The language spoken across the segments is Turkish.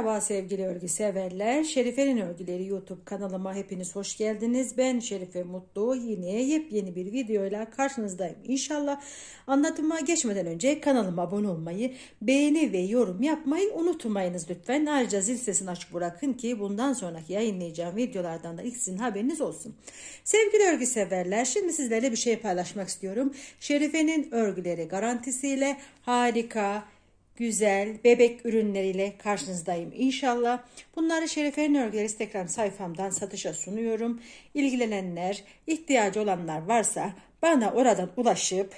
Merhaba sevgili örgü severler. Şerife'nin örgüleri YouTube kanalıma hepiniz hoş geldiniz. Ben Şerife Mutlu. Yine yepyeni bir videoyla karşınızdayım. İnşallah anlatıma geçmeden önce kanalıma abone olmayı, beğeni ve yorum yapmayı unutmayınız lütfen. Ayrıca zil sesini açık bırakın ki bundan sonraki yayınlayacağım videolardan da ilk sizin haberiniz olsun. Sevgili örgü severler, şimdi sizlerle bir şey paylaşmak istiyorum. Şerife'nin örgüleri garantisiyle harika güzel bebek ürünleriyle karşınızdayım inşallah. Bunları Şerife Örgüler Instagram sayfamdan satışa sunuyorum. İlgilenenler, ihtiyacı olanlar varsa bana oradan ulaşıp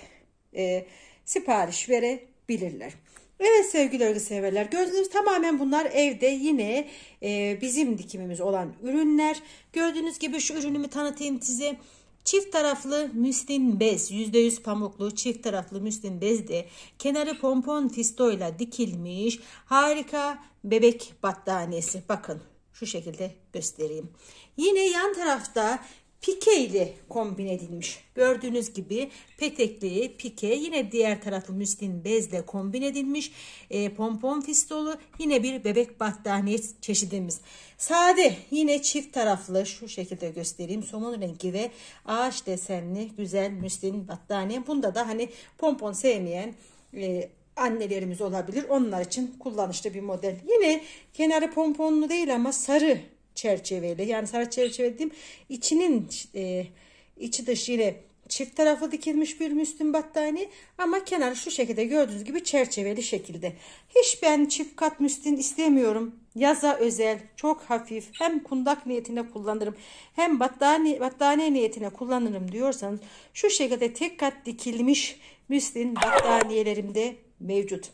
e, sipariş verebilirler. Evet sevgili örgü severler gördüğünüz tamamen bunlar evde yine e, bizim dikimimiz olan ürünler. Gördüğünüz gibi şu ürünümü tanıtayım size. Çift taraflı müstin bez, %100 pamuklu çift taraflı müstin bez de kenarı pompon fistoyla dikilmiş harika bebek battaniyesi. Bakın şu şekilde göstereyim. Yine yan tarafta pike ile kombin edilmiş. Gördüğünüz gibi petekli pike yine diğer tarafı müslin bezle kombin edilmiş. E, pompon fistolu yine bir bebek battaniye çeşidimiz. Sade yine çift taraflı şu şekilde göstereyim. Somun rengi ve ağaç desenli güzel müslin battaniye. Bunda da hani pompon sevmeyen e, annelerimiz olabilir. Onlar için kullanışlı bir model. Yine kenarı pomponlu değil ama sarı çerçeveli. Yani sarı çerçeve dediğim içinin e, içi dışı yine çift tarafı dikilmiş bir müslüm battaniye ama kenarı şu şekilde gördüğünüz gibi çerçeveli şekilde. Hiç ben çift kat müslüm istemiyorum. Yaza özel, çok hafif, hem kundak niyetine kullanırım, hem battaniye, battaniye niyetine kullanırım diyorsanız şu şekilde tek kat dikilmiş müslin battaniyelerimde mevcut.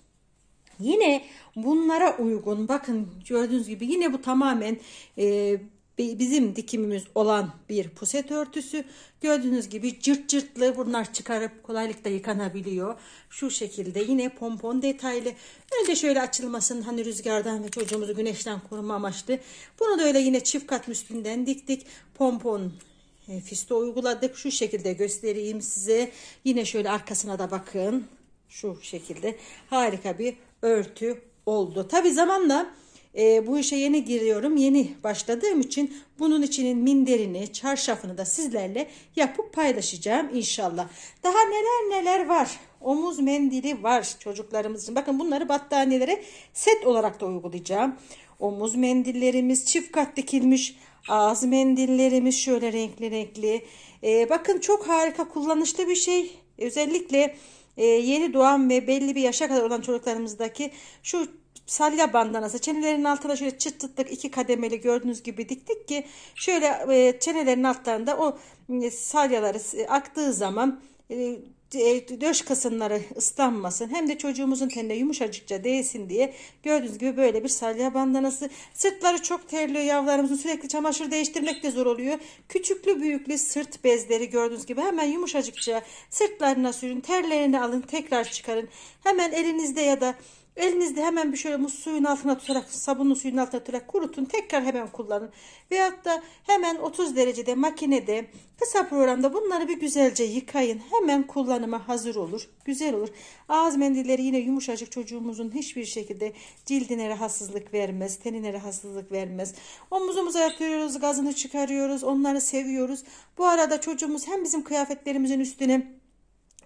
Yine bunlara uygun bakın gördüğünüz gibi yine bu tamamen e, bizim dikimimiz olan bir puset örtüsü. Gördüğünüz gibi cırt cırtlı bunlar çıkarıp kolaylıkla yıkanabiliyor. Şu şekilde yine pompon detaylı. Önce şöyle açılmasın hani rüzgardan ve çocuğumuzu güneşten koruma amaçlı. Bunu da öyle yine çift kat üstünden diktik. Pompon e, fiste uyguladık. Şu şekilde göstereyim size. Yine şöyle arkasına da bakın. Şu şekilde harika bir örtü oldu. Tabi zamanla e, bu işe yeni giriyorum, yeni başladığım için bunun içinin minderini, çarşafını da sizlerle yapıp paylaşacağım inşallah. Daha neler neler var. Omuz mendili var çocuklarımızın. Bakın bunları battaniyelere set olarak da uygulayacağım. Omuz mendillerimiz çift kat dikilmiş. Ağız mendillerimiz şöyle renkli renkli. Ee, bakın çok harika kullanışlı bir şey. Özellikle e, yeni doğan ve belli bir yaşa kadar olan çocuklarımızdaki şu salya bandanası çenelerin altına şöyle çıt çıtlık iki kademeli gördüğünüz gibi diktik ki şöyle e, çenelerin altlarında o e, salyaları e, aktığı zaman e, e, döş kısımları ıslanmasın hem de çocuğumuzun tenine yumuşacıkça değsin diye gördüğünüz gibi böyle bir salya bandanası sırtları çok terliyor yavrularımızın sürekli çamaşır değiştirmek de zor oluyor küçüklü büyüklü sırt bezleri gördüğünüz gibi hemen yumuşacıkça sırtlarına sürün terlerini alın tekrar çıkarın hemen elinizde ya da Elinizde hemen bir şöyle muz suyun altına tutarak, sabunlu suyun altına tutarak kurutun. Tekrar hemen kullanın. Veyahut da hemen 30 derecede makinede kısa programda bunları bir güzelce yıkayın. Hemen kullanıma hazır olur. Güzel olur. Ağız mendilleri yine yumuşacık çocuğumuzun hiçbir şekilde cildine rahatsızlık vermez. Tenine rahatsızlık vermez. Omuzumuza yatıyoruz, gazını çıkarıyoruz. Onları seviyoruz. Bu arada çocuğumuz hem bizim kıyafetlerimizin üstüne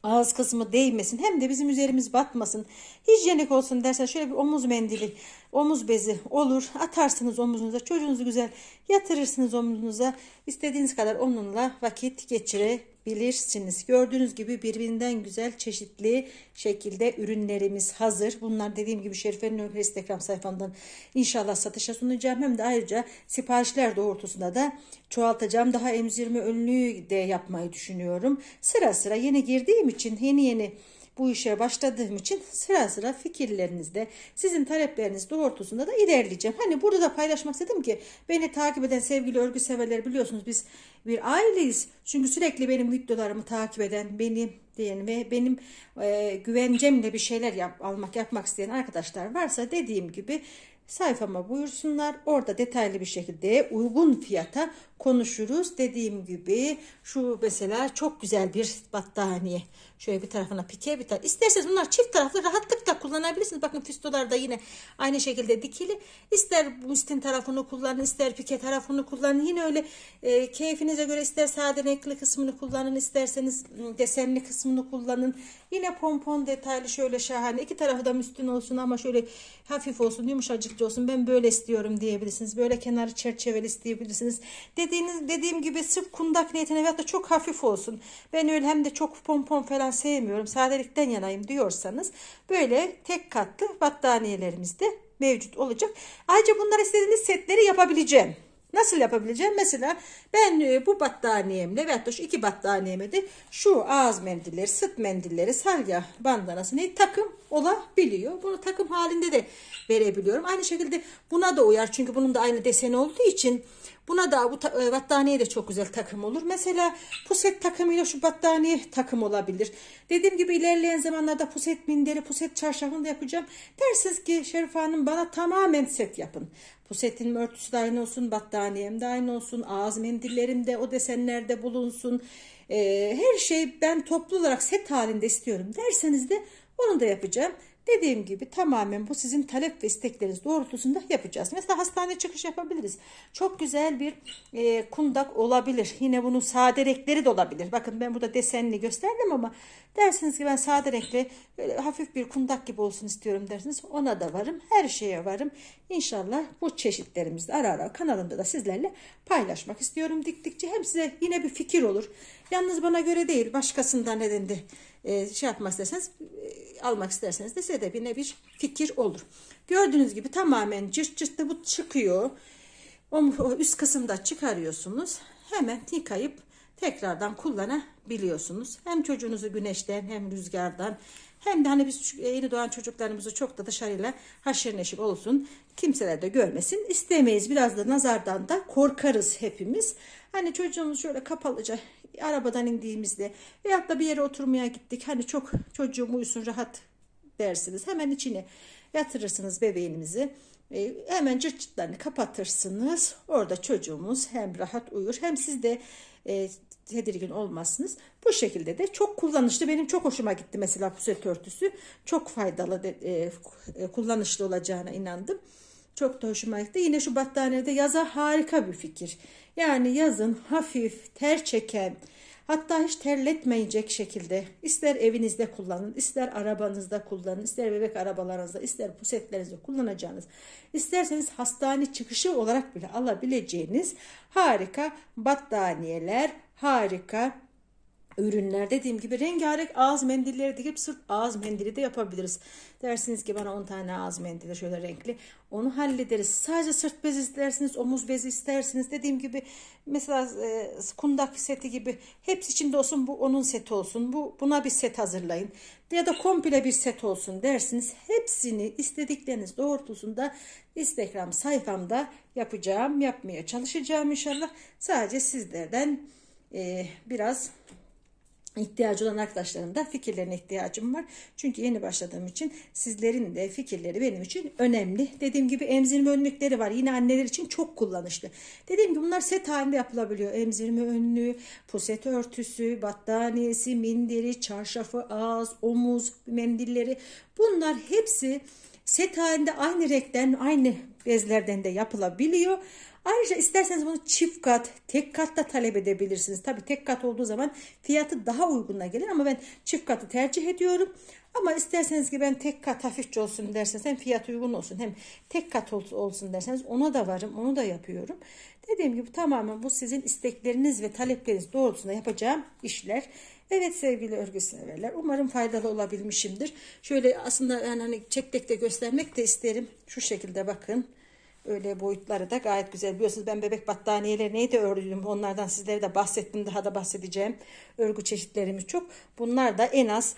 ağız kısmı değmesin hem de bizim üzerimiz batmasın. Hijyenik olsun dersen şöyle bir omuz mendili, omuz bezi olur. Atarsınız omuzunuza, çocuğunuzu güzel yatırırsınız omuzunuza. istediğiniz kadar onunla vakit geçirebilirsiniz bilirsiniz. Gördüğünüz gibi birbirinden güzel çeşitli şekilde ürünlerimiz hazır. Bunlar dediğim gibi Şerife'nin Ömür Instagram sayfamdan inşallah satışa sunacağım. Hem de ayrıca siparişler doğrultusunda da çoğaltacağım. Daha emzirme 20 önlüğü de yapmayı düşünüyorum. Sıra sıra yeni girdiğim için yeni yeni bu işe başladığım için sıra sıra fikirlerinizde sizin talepleriniz doğrultusunda da ilerleyeceğim. Hani burada da paylaşmak istedim ki beni takip eden sevgili örgü severler biliyorsunuz biz bir aileyiz. Çünkü sürekli benim videolarımı takip eden, benim diyen ve benim e, güvencemle bir şeyler yap, almak yapmak isteyen arkadaşlar varsa dediğim gibi sayfama buyursunlar. Orada detaylı bir şekilde uygun fiyata konuşuruz. Dediğim gibi şu mesela çok güzel bir battaniye. Şöyle bir tarafına pike bir taraf. İsterseniz bunlar çift taraflı rahatlıkla kullanabilirsiniz. Bakın fistolar da yine aynı şekilde dikili. İster müstin tarafını kullanın ister pike tarafını kullanın. Yine öyle e, keyfinize göre ister sade renkli kısmını kullanın isterseniz desenli kısmını kullanın. Yine pompon detaylı şöyle şahane. İki tarafı da müstün olsun ama şöyle hafif olsun yumuşacık olsun. Ben böyle istiyorum diyebilirsiniz. Böyle kenarı çerçeveli isteyebilirsiniz. Dediğiniz, dediğim gibi sırf kundak niyetine veyahut da çok hafif olsun. Ben öyle hem de çok pompon falan sevmiyorum, sadelikten yanayım diyorsanız böyle tek katlı battaniyelerimiz de mevcut olacak. Ayrıca bunlar istediğiniz setleri yapabileceğim. Nasıl yapabileceğim? Mesela ben e, bu battaniyemle veyahut da şu iki battaniyeme de şu ağız mendilleri, sırt mendilleri, salya bandanasını takım olabiliyor. Bunu takım halinde de verebiliyorum. Aynı şekilde buna da uyar. Çünkü bunun da aynı deseni olduğu için buna da bu e, battaniye de çok güzel takım olur. Mesela puset takımıyla şu battaniye takım olabilir. Dediğim gibi ilerleyen zamanlarda puset minderi, puset çarşafını da yapacağım. Dersiniz ki Şerif Hanım bana tamamen set yapın. Pusetin örtüsü de aynı olsun, battaniyem de aynı olsun, ağız mendili esintilerimde, o desenlerde bulunsun. E, her şey ben toplu olarak set halinde istiyorum derseniz de onu da yapacağım. Dediğim gibi tamamen bu sizin talep ve istekleriniz doğrultusunda yapacağız. Mesela hastane çıkış yapabiliriz. Çok güzel bir e, kundak olabilir. Yine bunun sade renkleri de olabilir. Bakın ben burada desenli gösterdim ama dersiniz ki ben sade renkli böyle hafif bir kundak gibi olsun istiyorum dersiniz. Ona da varım. Her şeye varım. İnşallah bu çeşitlerimizi ara ara kanalımda da sizlerle paylaşmak istiyorum diktikçe. Hem size yine bir fikir olur. Yalnız bana göre değil başkasından edindi e, şey yapmak isterseniz e, almak isterseniz de size de bir ne bir fikir olur. Gördüğünüz gibi tamamen cırt cırt da bu çıkıyor. O üst kısımda çıkarıyorsunuz. Hemen yıkayıp tekrardan kullanabiliyorsunuz. Hem çocuğunuzu güneşten hem rüzgardan hem de hani biz yeni doğan çocuklarımızı çok da dışarıyla haşır neşir olsun. Kimseler de görmesin. istemeyiz. Biraz da nazardan da korkarız hepimiz. Hani çocuğumuz şöyle kapalıca arabadan indiğimizde veyahut da bir yere oturmaya gittik. Hani çok çocuğum uyusun rahat dersiniz. Hemen içine yatırırsınız bebeğinizi. E, hemen cırt cırtlarını kapatırsınız. Orada çocuğumuz hem rahat uyur hem siz de e, tedirgin olmazsınız. Bu şekilde de çok kullanışlı. Benim çok hoşuma gitti mesela puset örtüsü. Çok faydalı, de, e, e kullanışlı olacağına inandım. Çok da hoşuma gitti. Yine şu battaniyede yaza harika bir fikir. Yani yazın hafif, ter çeken, Hatta hiç terletmeyecek şekilde ister evinizde kullanın, ister arabanızda kullanın, ister bebek arabalarınızda, ister pusetlerinizde kullanacağınız, isterseniz hastane çıkışı olarak bile alabileceğiniz harika battaniyeler, harika ürünler. Dediğim gibi rengarenk ağız mendilleri deyip sırt ağız mendili de yapabiliriz. Dersiniz ki bana 10 tane ağız mendili şöyle renkli. Onu hallederiz. Sadece sırt bezi istersiniz, omuz bezi istersiniz. Dediğim gibi mesela e, kundak seti gibi hepsi içinde olsun. Bu onun seti olsun. Bu buna bir set hazırlayın. Ya da komple bir set olsun dersiniz. Hepsini istedikleriniz doğrultusunda Instagram sayfamda yapacağım, yapmaya çalışacağım inşallah. Sadece sizlerden e, biraz ihtiyacı olan arkadaşlarımdan fikirlerine ihtiyacım var. Çünkü yeni başladığım için sizlerin de fikirleri benim için önemli. Dediğim gibi emzirme önlükleri var. Yine anneler için çok kullanışlı. Dediğim gibi bunlar set halinde yapılabiliyor. Emzirme önlüğü, poset örtüsü, battaniyesi, minderi, çarşafı, ağız, omuz, mendilleri. Bunlar hepsi set halinde aynı renkten, aynı bezlerden de yapılabiliyor. Ayrıca isterseniz bunu çift kat, tek kat da talep edebilirsiniz. Tabii tek kat olduğu zaman fiyatı daha uyguna gelir ama ben çift katı tercih ediyorum. Ama isterseniz ki ben tek kat hafifçe olsun derseniz hem fiyat uygun olsun hem tek kat olsun derseniz ona da varım onu da yapıyorum. Dediğim gibi tamamen bu sizin istekleriniz ve talepleriniz doğrultusunda yapacağım işler. Evet sevgili örgü severler umarım faydalı olabilmişimdir. Şöyle aslında yani hani çektek de göstermek de isterim. Şu şekilde bakın. Öyle boyutları da gayet güzel. Biliyorsunuz ben bebek battaniyeleri neydi ördüm. Onlardan sizlere de bahsettim. Daha da bahsedeceğim. Örgü çeşitlerimiz çok. Bunlar da en az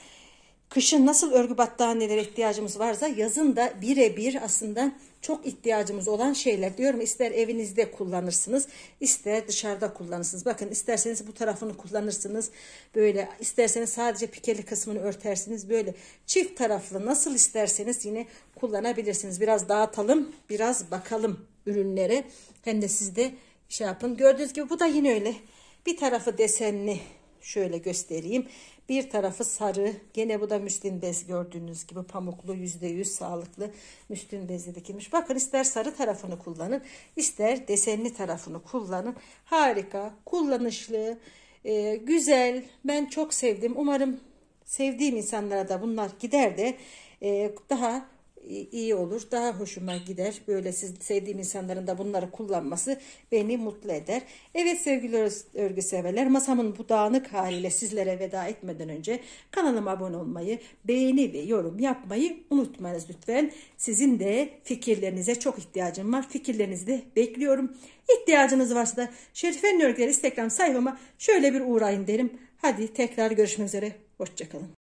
kışın nasıl örgü battaniyelere ihtiyacımız varsa yazın da birebir aslında çok ihtiyacımız olan şeyler. Diyorum ister evinizde kullanırsınız, ister dışarıda kullanırsınız. Bakın isterseniz bu tarafını kullanırsınız. Böyle isterseniz sadece pikeli kısmını örtersiniz. Böyle çift taraflı nasıl isterseniz yine kullanabilirsiniz. Biraz dağıtalım, biraz bakalım ürünlere. Hem de sizde şey yapın. Gördüğünüz gibi bu da yine öyle. Bir tarafı desenli Şöyle göstereyim. Bir tarafı sarı. Gene bu da müslin bez gördüğünüz gibi pamuklu %100 sağlıklı müslin bezle dikilmiş. Bakın ister sarı tarafını kullanın ister desenli tarafını kullanın. Harika kullanışlı e, güzel ben çok sevdim. Umarım sevdiğim insanlara da bunlar gider de e, daha iyi olur. Daha hoşuma gider. Böyle siz, sevdiğim insanların da bunları kullanması beni mutlu eder. Evet sevgili örgü severler masamın bu dağınık haliyle sizlere veda etmeden önce kanalıma abone olmayı, beğeni ve yorum yapmayı unutmayınız lütfen. Sizin de fikirlerinize çok ihtiyacım var. Fikirlerinizi de bekliyorum. İhtiyacınız varsa da Şerife'nin örgüleri Instagram sayfama şöyle bir uğrayın derim. Hadi tekrar görüşmek üzere. Hoşçakalın.